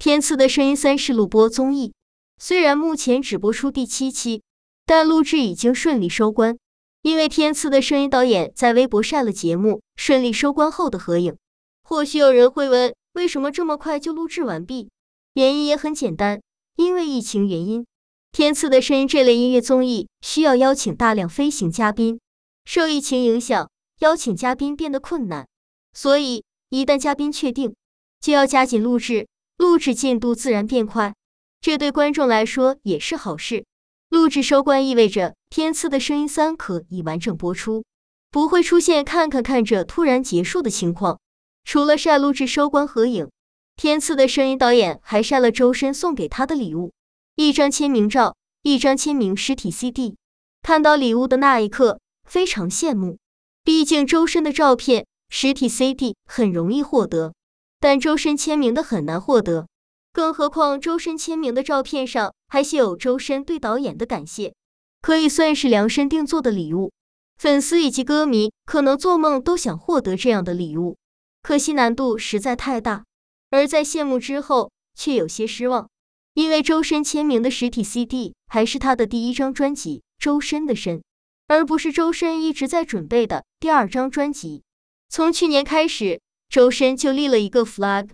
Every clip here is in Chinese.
《天赐的声音》三是录播综艺，虽然目前只播出第七期，但录制已经顺利收官。因为《天赐的声音》导演在微博晒了节目顺利收官后的合影。或许有人会问，为什么这么快就录制完毕？原因也很简单，因为疫情原因，《天赐的声音》这类音乐综艺需要邀请大量飞行嘉宾，受疫情影响，邀请嘉宾变得困难，所以一旦嘉宾确定，就要加紧录制。录制进度自然变快，这对观众来说也是好事。录制收官意味着《天赐的声音三》可以完整播出，不会出现看看看着突然结束的情况。除了晒录制收官合影，《天赐的声音》导演还晒了周深送给他的礼物：一张签名照，一张签名实体 CD。看到礼物的那一刻，非常羡慕，毕竟周深的照片、实体 CD 很容易获得。但周深签名的很难获得，更何况周深签名的照片上还写有周深对导演的感谢，可以算是量身定做的礼物。粉丝以及歌迷可能做梦都想获得这样的礼物，可惜难度实在太大。而在谢幕之后，却有些失望，因为周深签名的实体 CD 还是他的第一张专辑《周深的深》，而不是周深一直在准备的第二张专辑。从去年开始。周深就立了一个 flag，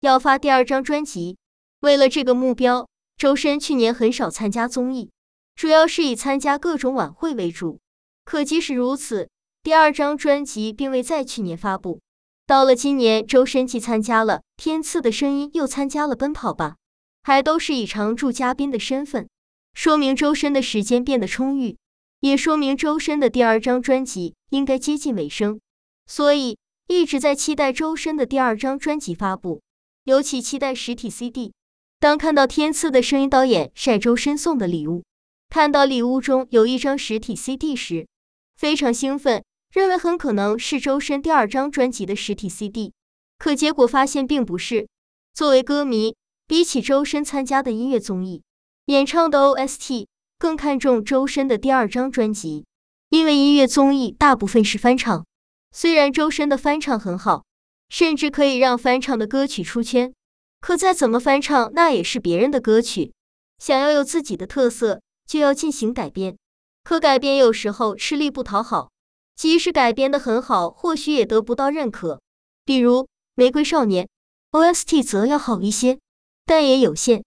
要发第二张专辑。为了这个目标，周深去年很少参加综艺，主要是以参加各种晚会为主。可即使如此，第二张专辑并未在去年发布。到了今年，周深既参加了《天赐的声音》，又参加了《奔跑吧》，还都是以常驻嘉宾的身份。说明周深的时间变得充裕，也说明周深的第二张专辑应该接近尾声。所以。一直在期待周深的第二张专辑发布，尤其期待实体 CD。当看到《天赐的声音》导演晒周深送的礼物，看到礼物中有一张实体 CD 时，非常兴奋，认为很可能是周深第二张专辑的实体 CD。可结果发现并不是。作为歌迷，比起周深参加的音乐综艺、演唱的 OST，更看重周深的第二张专辑，因为音乐综艺大部分是翻唱。虽然周深的翻唱很好，甚至可以让翻唱的歌曲出圈，可再怎么翻唱，那也是别人的歌曲。想要有自己的特色，就要进行改编。可改编有时候吃力不讨好，即使改编的很好，或许也得不到认可。比如《玫瑰少年》OST 则要好一些，但也有限，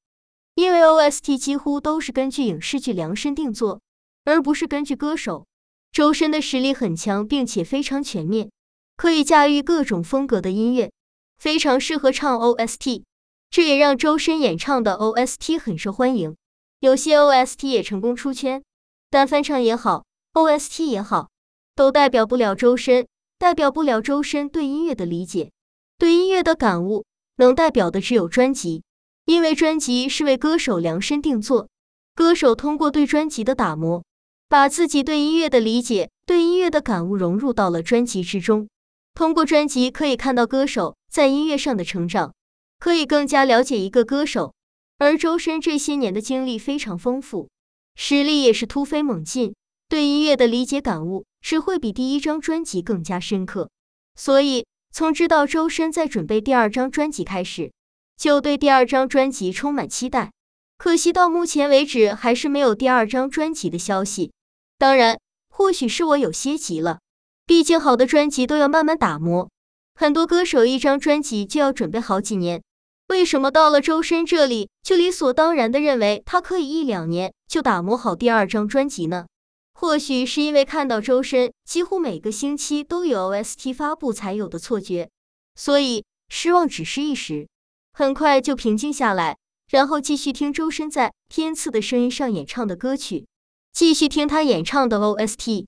因为 OST 几乎都是根据影视剧量身定做，而不是根据歌手。周深的实力很强，并且非常全面，可以驾驭各种风格的音乐，非常适合唱 OST。这也让周深演唱的 OST 很受欢迎，有些 OST 也成功出圈。但翻唱也好，OST 也好，都代表不了周深，代表不了周深对音乐的理解，对音乐的感悟。能代表的只有专辑，因为专辑是为歌手量身定做，歌手通过对专辑的打磨。把自己对音乐的理解、对音乐的感悟融入到了专辑之中。通过专辑可以看到歌手在音乐上的成长，可以更加了解一个歌手。而周深这些年的经历非常丰富，实力也是突飞猛进，对音乐的理解感悟只会比第一张专辑更加深刻。所以从知道周深在准备第二张专辑开始，就对第二张专辑充满期待。可惜到目前为止还是没有第二张专辑的消息。当然，或许是我有些急了。毕竟好的专辑都要慢慢打磨，很多歌手一张专辑就要准备好几年。为什么到了周深这里，就理所当然的认为他可以一两年就打磨好第二张专辑呢？或许是因为看到周深几乎每个星期都有 OST 发布才有的错觉，所以失望只是一时，很快就平静下来，然后继续听周深在天赐的声音上演唱的歌曲。继续听他演唱的 OST。